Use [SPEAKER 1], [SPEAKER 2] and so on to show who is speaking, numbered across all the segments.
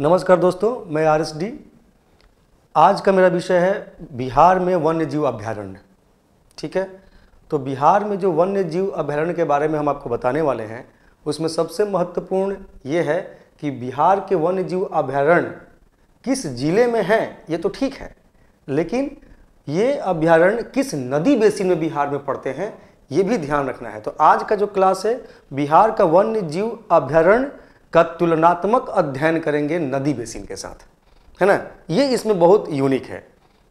[SPEAKER 1] नमस्कार दोस्तों मैं आर एस डी आज का मेरा विषय है बिहार में वन्य जीव अभ्यारण्य ठीक है तो बिहार में जो वन्य जीव अभ्यारण्य के बारे में हम आपको बताने वाले हैं उसमें सबसे महत्वपूर्ण ये है कि बिहार के वन्य जीव अभ्यारण्य किस जिले में है ये तो ठीक है लेकिन ये अभ्यारण्य किस नदी बेसिन में बिहार में पड़ते हैं ये भी ध्यान रखना है तो आज का जो क्लास है बिहार का वन्य जीव अभ्यारण्य का तुलनात्मक अध्ययन करेंगे नदी बेसिन के साथ है ना ये इसमें बहुत यूनिक है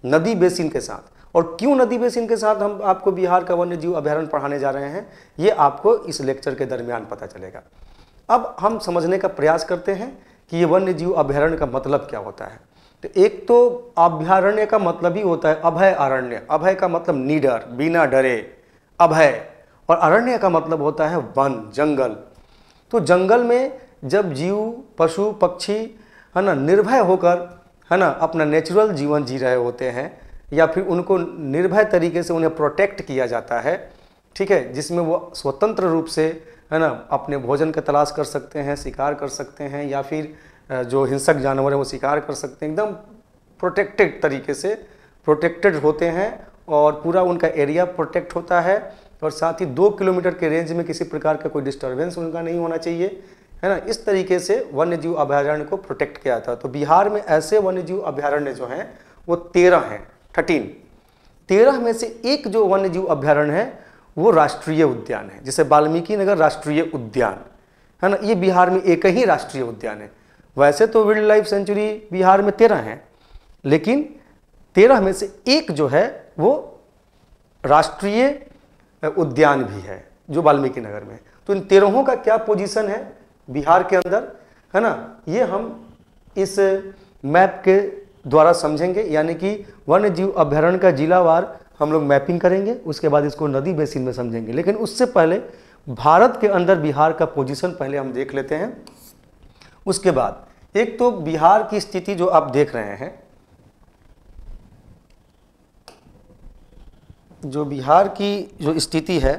[SPEAKER 1] नदी बेसिन के साथ और क्यों नदी बेसिन के साथ हम आपको बिहार का वन्य जीव अभ्यारण पढ़ाने जा रहे हैं ये आपको इस लेक्चर के दरमियान पता चलेगा अब हम समझने का प्रयास करते हैं कि ये वन्य जीव अभ्यारण्य का मतलब क्या होता है तो एक तो अभ्यारण्य का मतलब ही होता है अभय अरण्य अभय का मतलब निडर बिना डरे अभय और अरण्य का मतलब होता है वन जंगल तो जंगल में जब जीव पशु पक्षी है ना निर्भय होकर है ना अपना नेचुरल जीवन जी रहे होते हैं या फिर उनको निर्भय तरीके से उन्हें प्रोटेक्ट किया जाता है ठीक है जिसमें वो स्वतंत्र रूप से है ना अपने भोजन का तलाश कर सकते हैं शिकार कर सकते हैं या फिर जो हिंसक जानवर हैं वो शिकार कर सकते हैं एकदम प्रोटेक्टेड तरीके से प्रोटेक्टेड होते हैं और पूरा उनका एरिया प्रोटेक्ट होता है और साथ ही दो किलोमीटर के रेंज में किसी प्रकार का कोई डिस्टर्बेंस उनका नहीं होना चाहिए है ना इस तरीके से वन्य जीव अभ्यारण्य को प्रोटेक्ट किया जाता है तो बिहार में ऐसे वन्य जीव अभ्यारण्य जो हैं वो तेरह हैं थर्टीन तेरह में से एक जो वन्य जीव अभ्यारण्य है वो राष्ट्रीय उद्यान है जैसे वाल्मीकि नगर राष्ट्रीय उद्यान है ना ये बिहार में एक ही राष्ट्रीय उद्यान है वैसे तो वाइल्ड लाइफ सेंचुरी बिहार में तेरह हैं लेकिन तेरह में से एक जो है वो राष्ट्रीय उद्यान भी है जो वाल्मीकि नगर में तो इन तेरहों का क्या पोजीशन है बिहार के अंदर है ना ये हम इस मैप के द्वारा समझेंगे यानी कि वन्य जीव अभ्यारण्य का जिलावार हम लोग मैपिंग करेंगे उसके बाद इसको नदी बेसिन में समझेंगे लेकिन उससे पहले भारत के अंदर बिहार का पोजीशन पहले हम देख लेते हैं उसके बाद एक तो बिहार की स्थिति जो आप देख रहे हैं जो बिहार की जो स्थिति है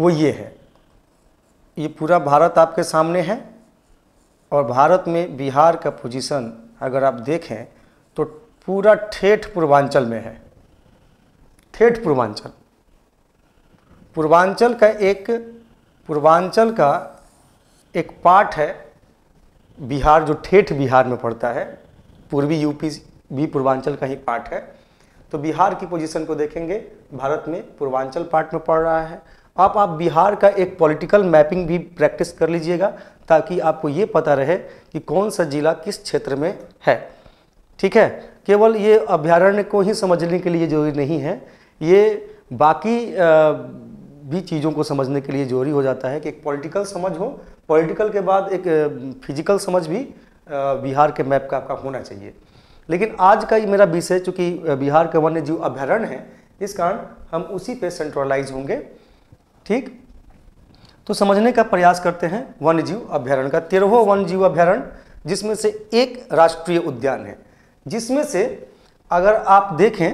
[SPEAKER 1] वो ये है ये पूरा भारत आपके सामने है और भारत में बिहार का पोजीशन अगर आप देखें तो पूरा ठेठ पूर्वांचल में है ठेठ पूर्वांचल पूर्वांचल का एक पूर्वांचल का एक पार्ट है बिहार जो ठेठ बिहार में पड़ता है पूर्वी यूपी भी पूर्वांचल का ही पार्ट है तो बिहार की पोजीशन को देखेंगे भारत में पूर्वांचल पार्ट में पड़ रहा है आप आप बिहार का एक पॉलिटिकल मैपिंग भी प्रैक्टिस कर लीजिएगा ताकि आपको ये पता रहे कि कौन सा ज़िला किस क्षेत्र में है ठीक है केवल ये अभ्यारण्य को ही समझने के लिए जरूरी नहीं है ये बाकी भी चीज़ों को समझने के लिए जरूरी हो जाता है कि एक पॉलिटिकल समझ हो पॉलिटिकल के बाद एक फिजिकल समझ भी बिहार के मैप का आपका होना चाहिए लेकिन आज का ये मेरा विषय चूँकि बिहार का वन्य जीव अभ्यारण्य है इस कारण हम उसी पे सेंट्रलाइज होंगे ठीक तो समझने का प्रयास करते हैं वन्य जीव अभ्यारण्य का तेरह वन्य जीव अभ्यारण्य जिसमें से एक राष्ट्रीय उद्यान है जिसमें से अगर आप देखें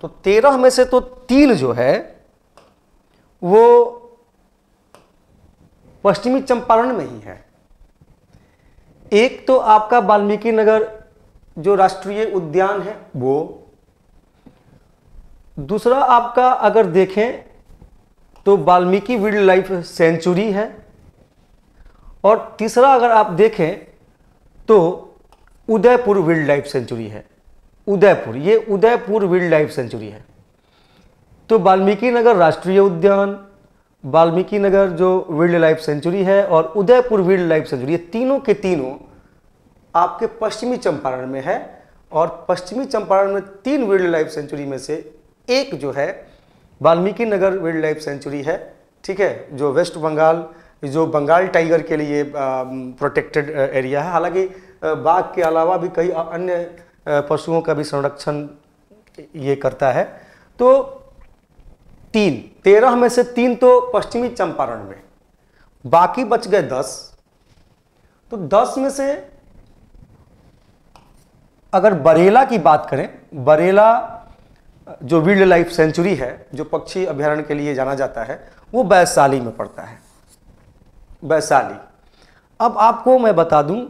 [SPEAKER 1] तो तेरह में से तो तीन जो है वो पश्चिमी चंपारण में ही है एक तो आपका वाल्मीकि नगर जो राष्ट्रीय उद्यान है वो दूसरा आपका अगर देखें तो वाल्मीकि वाइल्ड लाइफ सेंचुरी है और तीसरा अगर आप देखें तो उदयपुर वाइल्ड लाइफ सेंचुरी है उदयपुर ये उदयपुर वाइल्ड लाइफ सेंचुरी है तो वाल्मीकि नगर राष्ट्रीय उद्यान वाल्मीकि नगर जो वाइल्ड लाइफ सेंचुरी है और उदयपुर वाइल्ड लाइफ सेंचुरी ये तीनों के तीनों आपके पश्चिमी चंपारण में है और पश्चिमी चंपारण में तीन वाइल्ड लाइफ सेंचुरी में से एक जो है Valmiki Nagar wildlife sanctuary है ठीक है जो वेस्ट बंगाल जो बंगाल टाइगर के लिए प्रोटेक्टेड एरिया है हालांकि बाघ के अलावा भी कई अन्य पशुओं का भी संरक्षण ये करता है तो तीन तेरह में से तीन तो पश्चिमी चंपारण में बाकी बच गए दस तो दस में से अगर बरेला की बात करें बरेला जो वील्ड लाइफ सेंचुरी है जो पक्षी अभ्यारण्य के लिए जाना जाता है वो वैशाली में पड़ता है वैशाली अब आपको मैं बता दूं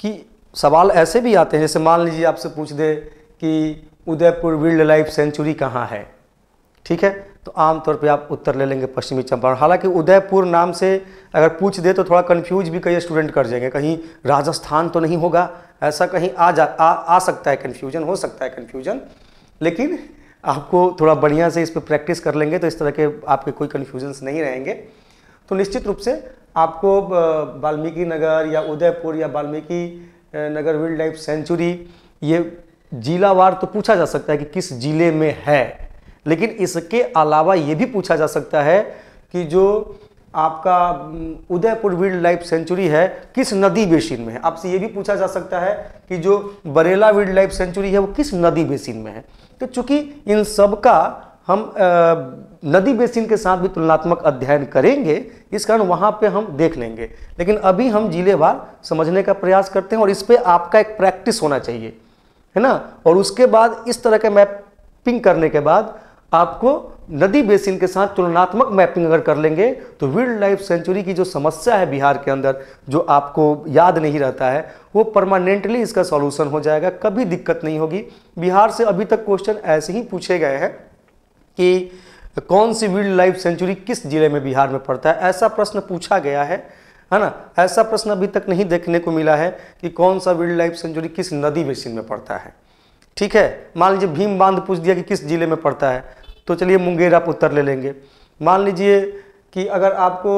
[SPEAKER 1] कि सवाल ऐसे भी आते हैं जैसे मान लीजिए आपसे पूछ दे कि उदयपुर वील्ड लाइफ सेंचुरी कहाँ है ठीक है तो आमतौर पे आप उत्तर ले लेंगे पश्चिमी चंपारण हालांकि उदयपुर नाम से अगर पूछ दे तो थोड़ा कन्फ्यूज भी कई स्टूडेंट कर जाएंगे कहीं राजस्थान तो नहीं होगा ऐसा कहीं आ जा आ, आ सकता है कन्फ्यूजन हो सकता है कन्फ्यूजन लेकिन आपको थोड़ा बढ़िया से इस पर प्रैक्टिस कर लेंगे तो इस तरह के आपके कोई कन्फ्यूजन्स नहीं रहेंगे तो निश्चित रूप से आपको वाल्मीकि नगर या उदयपुर या Valmiki Nagar wildlife sanctuary ये जिलावार तो पूछा जा सकता है कि किस जिले में है लेकिन इसके अलावा ये भी पूछा जा सकता है कि जो आपका उदयपुर वाइल्ड लाइफ सेंचुरी है किस नदी बेसिन में है आपसे ये भी पूछा जा सकता है कि जो बरेला वाइल्ड लाइफ सेंचुरी है वो किस नदी बेसिन में है तो चूंकि इन सब का हम नदी बेसिन के साथ भी तुलनात्मक अध्ययन करेंगे इस कारण वहाँ पे हम देख लेंगे लेकिन अभी हम जिलेवार समझने का प्रयास करते हैं और इस पर आपका एक प्रैक्टिस होना चाहिए है ना और उसके बाद इस तरह के मैपिंग करने के बाद आपको नदी बेसिन के साथ तुलनात्मक मैपिंग अगर कर लेंगे तो विल्ड लाइफ सेंचुरी की जो समस्या है बिहार के अंदर जो आपको याद नहीं रहता है वो परमानेंटली इसका सॉल्यूशन हो जाएगा कभी दिक्कत नहीं होगी बिहार से अभी तक क्वेश्चन ऐसे ही पूछे गए हैं कि कौन सी विल्ड लाइफ सेंचुरी किस जिले में बिहार में पड़ता है ऐसा प्रश्न पूछा गया है है ना ऐसा प्रश्न अभी तक नहीं देखने को मिला है कि कौन सा विल्ड लाइफ सेंचुरी किस नदी बेसिन में पड़ता है ठीक है मान लीजिए भीम बांध पूछ दिया कि किस जिले में पड़ता है तो चलिए मुंगेर आप उत्तर ले लेंगे मान लीजिए कि अगर आपको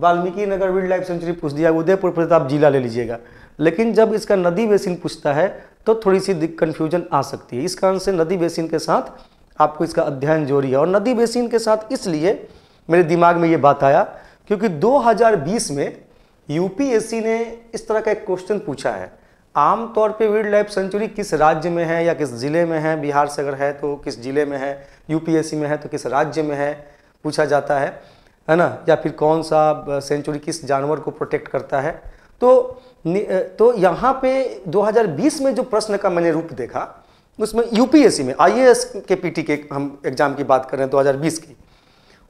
[SPEAKER 1] Valmiki Nagar wildlife sanctuary पूछ दिया उदयपुर प्रताप तो जिला ले लीजिएगा लेकिन जब इसका नदी बेसिन पूछता है तो थोड़ी सी कन्फ्यूजन आ सकती है इस कारण से नदी बेसिन के साथ आपको इसका अध्ययन जोड़ी है और नदी बेसिन के साथ इसलिए मेरे दिमाग में ये बात आया क्योंकि 2020 में यूपीएससी ने इस तरह का एक क्वेश्चन पूछा है आमतौर पे वील्ड लाइफ सेंचुरी किस राज्य में है या किस ज़िले में है बिहार से अगर है तो किस ज़िले में है यूपीएससी में है तो किस राज्य में है पूछा जाता है है ना या फिर कौन सा सेंचुरी किस जानवर को प्रोटेक्ट करता है तो तो यहाँ पे 2020 में जो प्रश्न का मैंने रूप देखा उसमें यूपीएससी में आई के पी के हम एग्जाम की बात कर रहे हैं 2020 की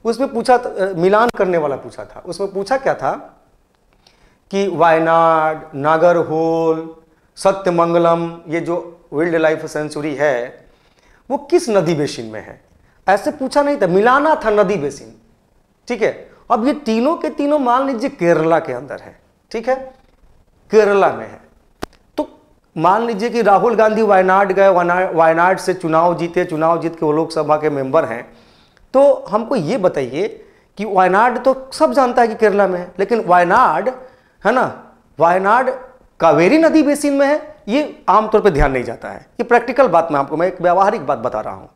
[SPEAKER 1] उसमें पूछा मिलान करने वाला पूछा था उसमें पूछा क्या था कि वायनाड नागरहोल सत्यमंगलम ये जो वाइल्ड लाइफ सेंचुरी है वो किस नदी बेसिन में है ऐसे पूछा नहीं था मिलाना था नदी बेसिन ठीक है अब ये तीनों के तीनों मान लीजिए केरला के अंदर है ठीक है केरला में है तो मान लीजिए कि राहुल गांधी वायनाड गए वायनाड से चुनाव जीते चुनाव जीत के वो लोकसभा के मेंबर हैं तो हमको ये बताइए कि वायनाड तो सब जानता है कि केरला में है लेकिन वायनाड है ना वायनाड कावेरी नदी बेसिन में है ये आमतौर पर ध्यान नहीं जाता है ये प्रैक्टिकल बात मैं आपको मैं एक व्यावहारिक बात बता रहा हूँ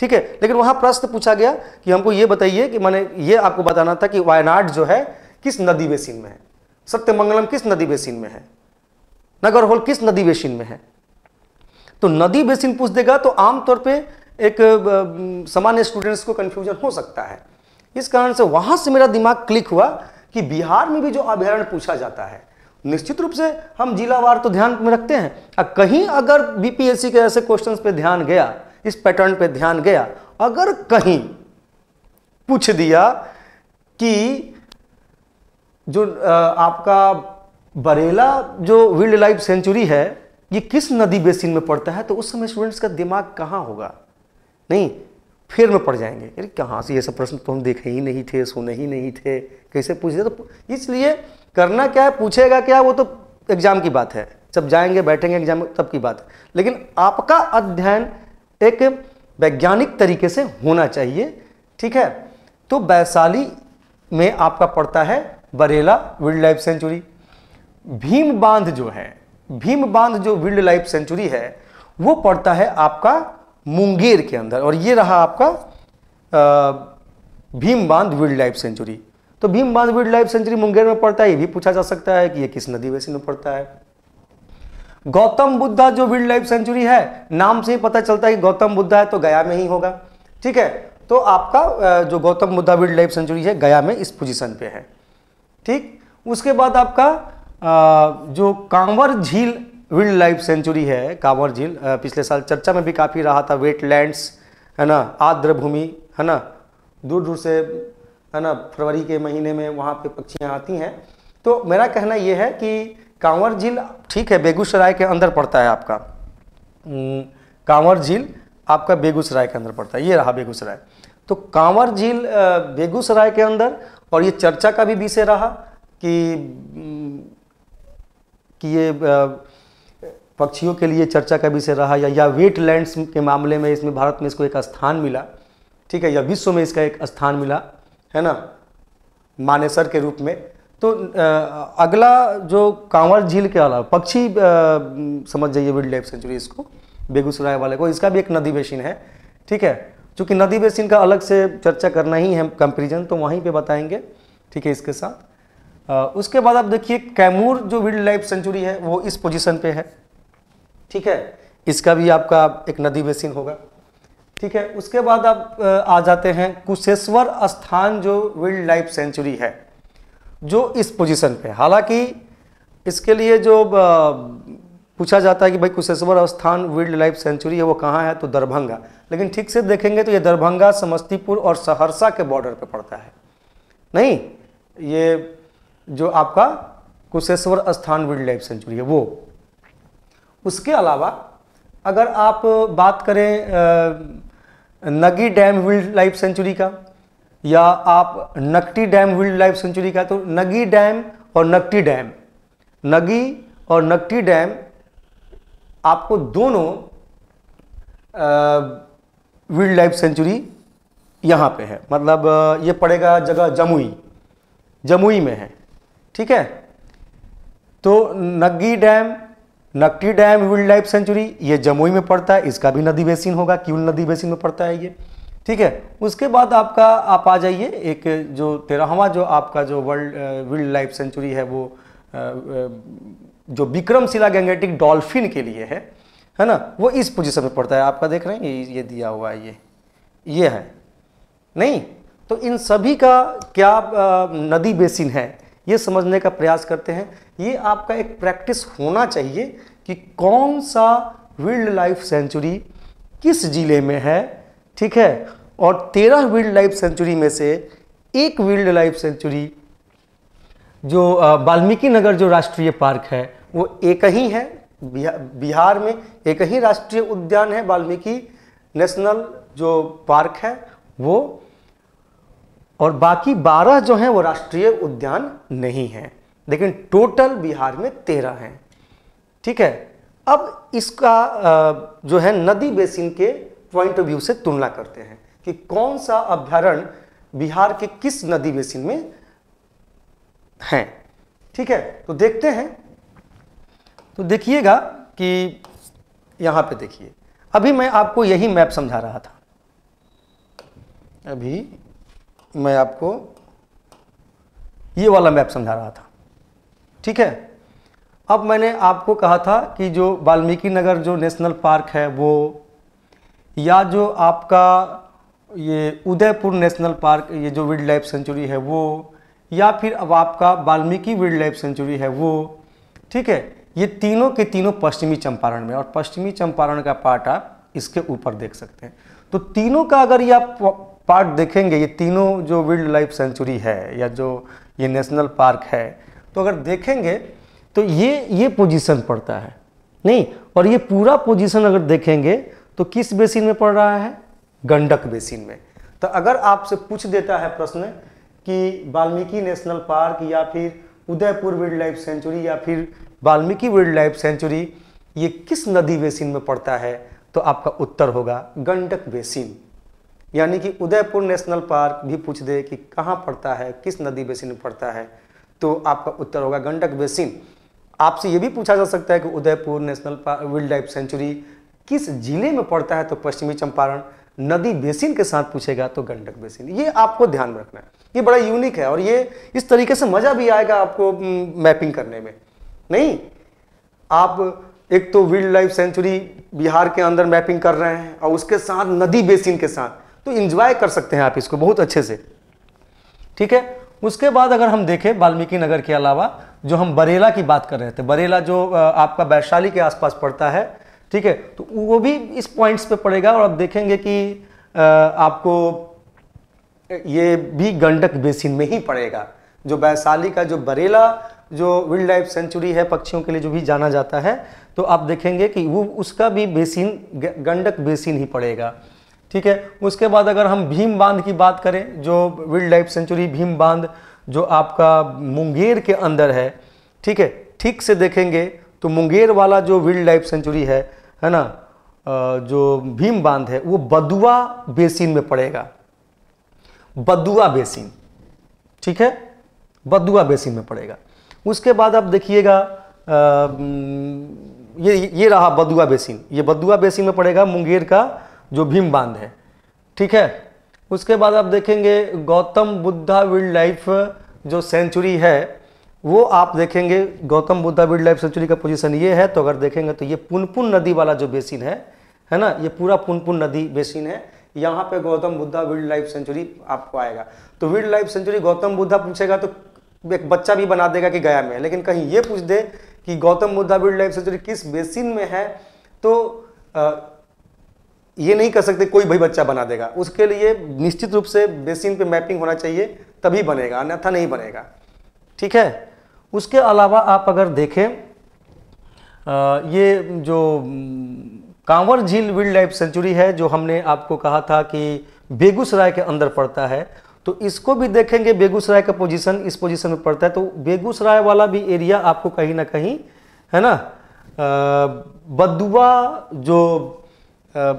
[SPEAKER 1] ठीक है लेकिन वहाँ प्रश्न पूछा गया कि हमको ये बताइए कि मैंने ये आपको बताना था कि वायनाड जो है किस नदी बेसिन में है सत्यमंगलम किस नदी बेसिन में है नगरहोल किस नदी बेसिन में है तो नदी बेसिन पूछ देगा तो आमतौर पे एक सामान्य स्टूडेंट्स को कन्फ्यूजन हो सकता है इस कारण से वहाँ से मेरा दिमाग क्लिक हुआ कि बिहार में भी जो अभ्यारण पूछा जाता है निश्चित रूप से हम जिलावार तो ध्यान में रखते हैं और कहीं अगर बीपीएससी के ऐसे क्वेश्चन पे ध्यान गया इस पैटर्न पे ध्यान गया अगर कहीं पूछ दिया कि जो आपका बरेला जो विल्ड लाइफ सेंचुरी है ये किस नदी बेसिन में पड़ता है तो उस समय स्टूडेंट्स का दिमाग कहाँ होगा नहीं फिर में पड़ जाएंगे अरे कहाँ से ये सब प्रश्न तो हम देखे ही नहीं थे सुने ही नहीं थे कैसे पूछे तो इसलिए करना क्या है पूछेगा क्या वो तो एग्जाम की बात है जब जाएंगे बैठेंगे एग्जाम तब की बात है लेकिन आपका अध्ययन एक वैज्ञानिक तरीके से होना चाहिए ठीक है तो वैशाली में आपका पड़ता है Barela wildlife sanctuary Bhim Bandh जो है भीम बांध जो वाइल्ड लाइफ सेंचुरी है वो पड़ता है आपका मुंगेर के अंदर और ये रहा आपका भीम बांध वाइल्ड लाइफ सेंचुरी तो भीम बांध वीड लाइफ सेंचुरी मुंगेर में पड़ता है ये भी पूछा जा सकता है कि ये किस नदी बेसिन में पड़ता है गौतम बुद्धा जो वीड लाइफ सेंचुरी है नाम से ही पता चलता है कि गौतम बुद्धा है तो गया में ही होगा ठीक है तो आपका जो Gautam Buddha wildlife sanctuary है गया में इस पोजिशन पे है ठीक उसके बाद आपका जो कांवर झील वील्ड लाइफ सेंचुरी है कांवर झील पिछले साल चर्चा में भी काफ़ी रहा था वेटलैंड है ना आर्द्र भूमि है ना दूर दूर से है ना फरवरी के महीने में वहाँ पे पक्षियाँ आती हैं तो मेरा कहना ये है कि कांवर झील ठीक है बेगूसराय के अंदर पड़ता है आपका कांवर झील आपका बेगूसराय के अंदर पड़ता है ये रहा बेगूसराय तो कांवर झील बेगूसराय के अंदर और ये चर्चा का भी विषय रहा कि कि ये पक्षियों के लिए चर्चा का विषय रहा या या वेट लैंड्स के मामले में इसमें भारत में इसको एक स्थान मिला ठीक है या विश्व में इसका एक स्थान मिला है ना मानेसर के रूप में तो अगला जो कांवर झील के अलावा पक्षी समझ जाइए विल्ड लाइफ सेंचुरी इसको बेगूसराय वाले को इसका भी एक नदी बेसिन है ठीक है चूंकि नदी बेसिन का अलग से चर्चा करना ही है कंपेरिजन तो वहीं पे बताएंगे ठीक है इसके साथ आ, उसके बाद आप देखिए कैमूर जो विल्ड लाइफ सेंचुरी है वो इस पोजिशन पर है ठीक है इसका भी आपका एक नदी बेसिन होगा ठीक है उसके बाद आप आ जाते हैं कुशेश्वर स्थान जो वाइल्ड लाइफ सेंचुरी है जो इस पोजीशन पे हालांकि इसके लिए जो पूछा जाता है कि भाई Kusheshwar Asthan wildlife sanctuary है वो कहाँ है तो दरभंगा लेकिन ठीक से देखेंगे तो ये दरभंगा समस्तीपुर और सहरसा के बॉर्डर पर पड़ता है नहीं ये जो आपका Kusheshwar Asthan wildlife sanctuary है वो उसके अलावा अगर आप बात करें Nagi dam wildlife sanctuary का या आप Nakti dam wildlife sanctuary का तो नगी डैम और नकटी डैम नगी और नकटी डैम आपको दोनों वील्ड लाइफ सेंचुरी यहाँ पे है मतलब ये पड़ेगा जगह जमुई जमुई में है ठीक है तो Nagi dam Nakti dam wildlife sanctuary ये जमुई में पड़ता है इसका भी नदी बेसिन होगा क्यूल नदी बेसिन में पड़ता है ये ठीक है उसके बाद आपका आप आ जाइए एक जो तेरहवा जो आपका जो वर्ल्ड विल्ड लाइफ सेंचुरी है वो जो विक्रमशिला गैंगेटिक डॉल्फिन के लिए है है ना वो इस पोजिशन में पड़ता है आपका देख रहे हैं ये ये दिया हुआ है ये ये है नहीं तो इन सभी का क्या नदी बेसिन है ये समझने का प्रयास करते हैं ये आपका एक प्रैक्टिस होना चाहिए कि कौन सा विल्ड लाइफ सेंचुरी किस ज़िले में है ठीक है और तेरह विल्ड लाइफ सेंचुरी में से एक विल्ड लाइफ सेंचुरी जो वाल्मीकि नगर जो राष्ट्रीय पार्क है वो एक ही है बिहार में एक ही राष्ट्रीय उद्यान है वाल्मीकि नेशनल जो पार्क है वो और बाकी 12 जो हैं वो राष्ट्रीय उद्यान नहीं हैं लेकिन टोटल बिहार में 13 हैं ठीक है अब इसका जो है नदी बेसिन के पॉइंट ऑफ व्यू से तुलना करते हैं कि कौन सा अभ्यारण्य बिहार के किस नदी बेसिन में है ठीक है तो देखते हैं तो देखिएगा कि यहां पे देखिए अभी मैं आपको यही मैप समझा रहा था अभी मैं आपको ये वाला मैप समझा रहा था ठीक है अब मैंने आपको कहा था कि जो वाल्मीकि नगर जो नेशनल पार्क है वो या जो आपका ये उदयपुर नेशनल पार्क ये जो वाइल्ड लाइफ सेंचुरी है वो या फिर अब आपका वाल्मीकि वाइल्ड लाइफ सेंचुरी है वो ठीक है ये तीनों के तीनों पश्चिमी चंपारण में और पश्चिमी चंपारण का पार्ट आप इसके ऊपर देख सकते हैं तो तीनों का अगर ये आप पार्ट देखेंगे ये तीनों जो वाइल्ड लाइफ सेंचुरी है या जो ये नेशनल पार्क है तो अगर देखेंगे तो ये ये पोजीशन पड़ता है नहीं और ये पूरा पोजीशन अगर देखेंगे तो किस बेसिन में पड़ रहा है गंडक बेसिन में तो अगर आपसे पूछ देता है प्रश्न कि वाल्मीकि नेशनल पार्क या फिर उदयपुर वाइल्ड लाइफ सेंचुरी या फिर वाल्मीकि वाइल्ड लाइफ सेंचुरी ये किस नदी बेसिन में पड़ता है तो आपका उत्तर होगा गंडक बेसिन यानी कि उदयपुर नेशनल पार्क भी पूछ दे कि कहाँ पड़ता है किस नदी बेसिन में पड़ता है तो आपका उत्तर होगा गंडक बेसिन आपसे ये भी पूछा जा सकता है कि Udaipur national park wildlife sanctuary किस जिले में पड़ता है तो पश्चिमी चंपारण नदी बेसिन के साथ पूछेगा तो गंडक बेसिन ये आपको ध्यान में रखना है ये बड़ा यूनिक है और ये इस तरीके से मज़ा भी आएगा आपको मैपिंग करने में नहीं आप एक तो वाइल्ड लाइफ सेंचुरी बिहार के अंदर मैपिंग कर रहे हैं और उसके साथ नदी बेसिन के साथ तो इंजॉय कर सकते हैं आप इसको बहुत अच्छे से ठीक है उसके बाद अगर हम देखें वाल्मीकि नगर के अलावा जो हम बरेला की बात कर रहे थे बरेला जो आपका वैशाली के आसपास पड़ता है ठीक है तो वो भी इस पॉइंट्स पे पड़ेगा और आप देखेंगे कि आपको ये भी गंडक बेसिन में ही पड़ेगा जो वैशाली का जो बरेला जो वाइल्ड लाइफ सेंचुरी है पक्षियों के लिए जो भी जाना जाता है तो आप देखेंगे कि वो उसका भी बेसिन गंडक बेसिन ही पड़ेगा ठीक है उसके बाद अगर हम भीम बांध की बात करें जो wild wildlife sanctuary Bhim Bandh जो आपका मुंगेर के अंदर है ठीक है ठीक से देखेंगे तो मुंगेर वाला जो विल्ड लाइफ सेंचुरी है है ना जो भीम बांध है वो बदुआ बेसिन में पड़ेगा बदुआ बेसिन ठीक है बदुआ बेसिन में पड़ेगा उसके बाद आप देखिएगा ये ये रहा बदुआ बेसिन ये बदुआ बेसिन में पड़ेगा मुंगेर का जो भीम बांध है ठीक है उसके बाद आप देखेंगे गौतम बुद्धा वाइल्ड लाइफ जो सेंचुरी है वो आप देखेंगे Gautam Buddha wildlife sanctuary का पोजीशन ये है तो अगर देखेंगे तो ये पुनपुन नदी वाला जो बेसिन है है ना ये पूरा पुनपुन नदी बेसिन है यहाँ पे Gautam Buddha wildlife sanctuary आपको आएगा तो wildlife sanctuary Gautam Buddha पूछेगा तो एक बच्चा भी बना देगा कि गया में है लेकिन कहीं ये पूछ दे कि Gautam Buddha wildlife sanctuary किस बेसिन में है तो आ, ये नहीं कर सकते कोई भाई बच्चा बना देगा उसके लिए निश्चित रूप से बेसिन पे मैपिंग होना चाहिए तभी बनेगा अन्यथा नहीं बनेगा ठीक है उसके अलावा आप अगर देखें आ, ये जो कांवर झील वाइल्ड लाइफ सेंचुरी है जो हमने आपको कहा था कि बेगूसराय के अंदर पड़ता है तो इसको भी देखेंगे बेगूसराय का पोजीशन इस पोजीशन में पड़ता है तो बेगूसराय वाला भी एरिया आपको कहीं ना कहीं है ना बदुआ जो आ,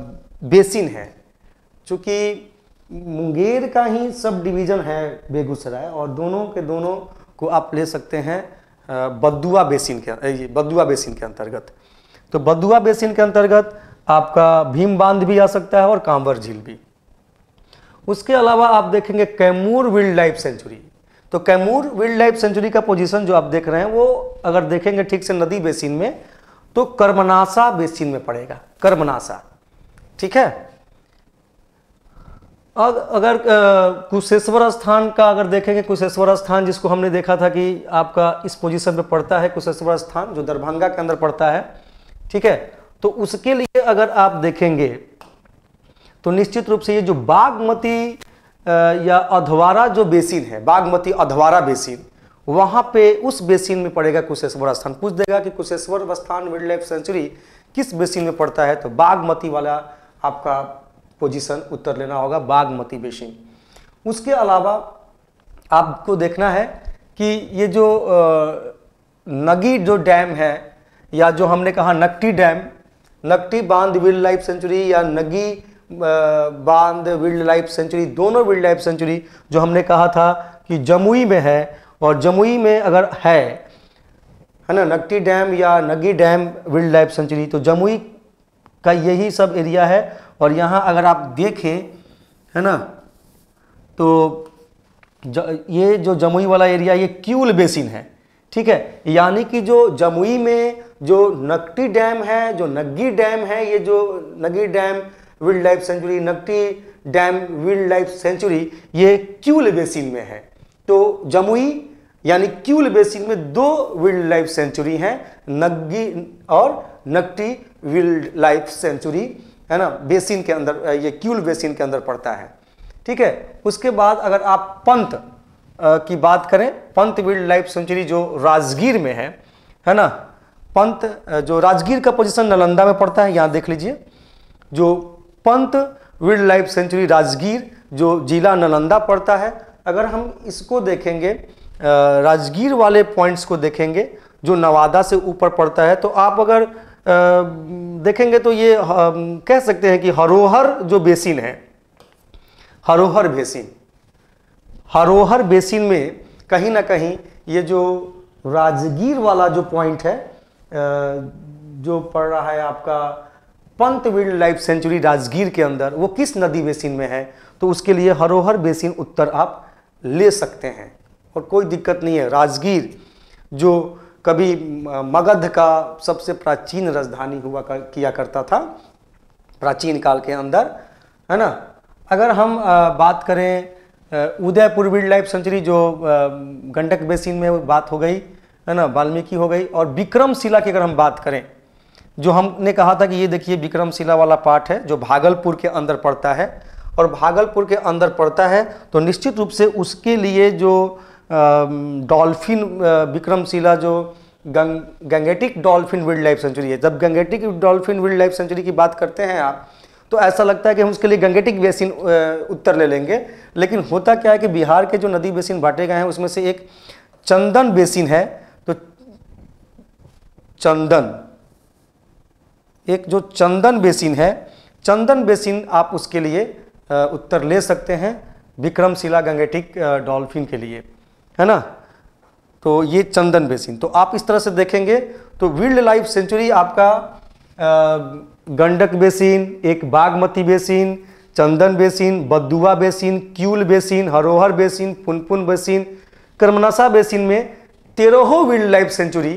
[SPEAKER 1] बेसिन है चूँकि मुंगेर का ही सब डिवीज़न है बेगूसराय और दोनों के दोनों को आप ले सकते हैं बदुआ बेसिन के बदुआ बेसिन के अंतर्गत तो बदुआ बेसिन के अंतर्गत आपका भीम बांध भी आ सकता है और कांवर झील भी उसके अलावा आप देखेंगे कैमूर वाइल्ड लाइफ सेंचुरी तो कैमूर वाइल्ड लाइफ सेंचुरी का पोजीशन जो आप देख रहे हैं वो अगर देखेंगे ठीक से नदी बेसिन में तो कर्मनासा बेसिन में पड़ेगा कर्मनासा ठीक है अब अगर कुशेश्वर स्थान का अगर देखेंगे कुशेश्वर स्थान जिसको हमने देखा था कि आपका इस पोजीशन पे पड़ता है कुशेश्वर स्थान जो दरभंगा के अंदर पड़ता है ठीक है तो उसके लिए अगर आप देखेंगे तो निश्चित रूप से ये जो बागमती या अधवारा जो बेसिन है बागमती अधवारा बेसिन वहां पे उस बेसिन में पड़ेगा कुशेश्वर स्थान पूछ देगा कि Kusheshwar Asthan wildlife sanctuary किस बेसिन में पड़ता है तो बागमती वाला आपका पोजीशन उत्तर लेना होगा बागमती बेसिन उसके अलावा आपको देखना है कि ये जो नगी जो डैम है या जो हमने कहा नकटी डैम नकटी बांध वाइल्ड लाइफ सेंचुरी या Nagi Bandh wildlife sanctuary दोनों विल्ड लाइफ सेंचुरी जो हमने कहा था कि जमुई में है और जमुई में अगर है है ना नकटी डैम या Nagi dam wildlife sanctuary तो जमुई का यही सब एरिया है और यहाँ अगर आप देखें है ना तो ये जो जमुई वाला एरिया ये क्यूल बेसिन है ठीक है यानी कि जो जमुई में जो नकटी डैम है जो नग्गी डैम है ये जो Nagi dam wildlife sanctuary Nakti dam wildlife sanctuary ये क्यूल बेसिन में है तो जमुई यानी क्यूल बेसिन में दो वाइल्ड लाइफ सेंचुरी हैं नग्गी और नकटी विल्ड लाइफ सेंचुरी है ना बेसिन के अंदर ये क्यूल बेसिन के अंदर पड़ता है ठीक है उसके बाद अगर आप पंत की बात करें पंत विल्ड लाइफ सेंचुरी जो राजगीर में है है ना पंत जो राजगीर का पोजीशन नालंदा में पड़ता है यहाँ देख लीजिए जो Pant wildlife sanctuary Rajgir जो जिला नालंदा पड़ता है अगर हम इसको देखेंगे राजगीर वाले पॉइंट्स को देखेंगे जो नवादा से ऊपर पड़ता है तो आप अगर देखेंगे तो ये कह सकते हैं कि हरोहर जो बेसिन है हरोहर बेसिन हरोहर बेसिन में कहीं ना कहीं ये जो राजगीर वाला जो पॉइंट है जो पड़ रहा है आपका Pant wildlife sanctuary Rajgir के अंदर वो किस नदी बेसिन में है तो उसके लिए हरोहर बेसिन उत्तर आप ले सकते हैं और कोई दिक्कत नहीं है राजगीर जो कभी मगध का सबसे प्राचीन राजधानी हुआ कर, किया करता था प्राचीन काल के अंदर है ना अगर हम बात करें उदयपुर विल्ड लाइफ सेंचुरी जो गंडक बेसिन में बात हो गई है ना वाल्मीकि हो गई और विक्रमशिला की अगर हम बात करें जो हमने कहा था कि ये देखिए विक्रमशिला वाला पार्ट है जो भागलपुर के अंदर पड़ता है और भागलपुर के अंदर पड़ता है तो निश्चित रूप से उसके लिए जो डॉल्फिन um, विक्रमशिला uh, जो गंग Gangetic dolphin wildlife sanctuary है जब Gangetic dolphin wildlife sanctuary की बात करते हैं आप तो ऐसा लगता है कि हम उसके लिए गंगेटिक बेसिन uh, उत्तर ले लेंगे लेकिन होता क्या है कि बिहार के जो नदी बेसिन बांटे गए हैं उसमें से एक चंदन बेसिन है तो चंदन एक जो चंदन बेसिन है चंदन बेसिन आप उसके लिए uh, उत्तर ले सकते हैं विक्रमशिला गंगेटिक डॉल्फिन के लिए है ना तो ये चंदन बेसिन तो आप इस तरह से देखेंगे तो वील्ड लाइफ सेंचुरी आपका गंडक बेसिन एक Bagmati basin Chandan basin Badua basin Kiul basin Harohar basin Punpun basin Karmanasha basin में तेरहों वाइल्ड लाइफ सेंचुरी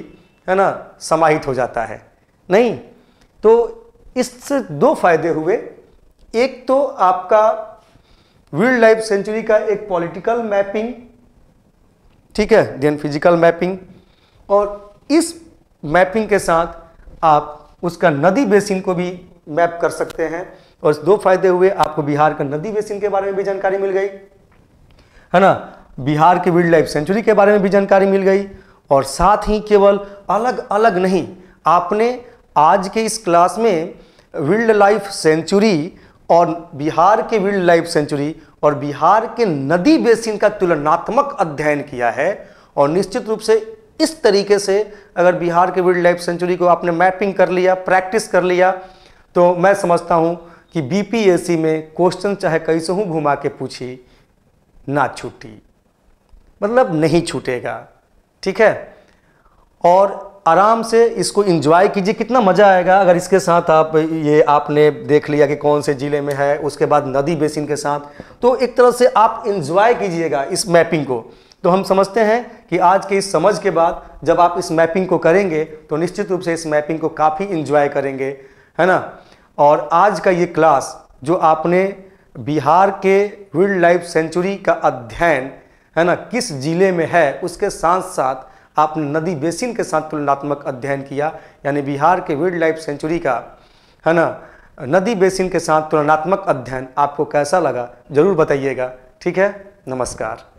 [SPEAKER 1] है ना समाहित हो जाता है नहीं तो इससे दो फायदे हुए एक तो आपका वाइल्ड लाइफ सेंचुरी का एक पॉलिटिकल मैपिंग ठीक है देन फिजिकल मैपिंग और इस मैपिंग के साथ आप उसका नदी बेसिन को भी मैप कर सकते हैं और दो फायदे हुए आपको बिहार का नदी बेसिन के बारे में भी जानकारी मिल गई है ना बिहार के वाइल्ड लाइफ सेंचुरी के बारे में भी जानकारी मिल गई और साथ ही केवल अलग अलग नहीं आपने आज के इस क्लास में वाइल्ड लाइफ सेंचुरी और बिहार के वाइल्ड लाइफ सेंचुरी और बिहार के नदी बेसिन का तुलनात्मक अध्ययन किया है और निश्चित रूप से इस तरीके से अगर बिहार के वाइल्ड लाइफ सेंचुरी को आपने मैपिंग कर लिया प्रैक्टिस कर लिया तो मैं समझता हूँ कि बीपीएससी में क्वेश्चन चाहे कैसे हूँ घुमा के पूछी ना छूटी मतलब नहीं छूटेगा ठीक है और आराम से इसको इंजॉय कीजिए कितना मज़ा आएगा अगर इसके साथ आप ये आपने देख लिया कि कौन से ज़िले में है उसके बाद नदी बेसिन के साथ तो एक तरह से आप इंजॉय कीजिएगा इस मैपिंग को तो हम समझते हैं कि आज के इस समझ के बाद जब आप इस मैपिंग को करेंगे तो निश्चित रूप से इस मैपिंग को काफ़ी इंजॉय करेंगे है ना और आज का ये क्लास जो आपने बिहार के वाइल्ड लाइफ सेंचुरी का अध्ययन है ना किस ज़िले में है उसके साथ साथ आपने नदी बेसिन के साथ तुलनात्मक अध्ययन किया यानी बिहार के वाइल्ड लाइफ सेंचुरी का है ना नदी बेसिन के साथ तुलनात्मक अध्ययन आपको कैसा लगा ज़रूर बताइएगा ठीक है नमस्कार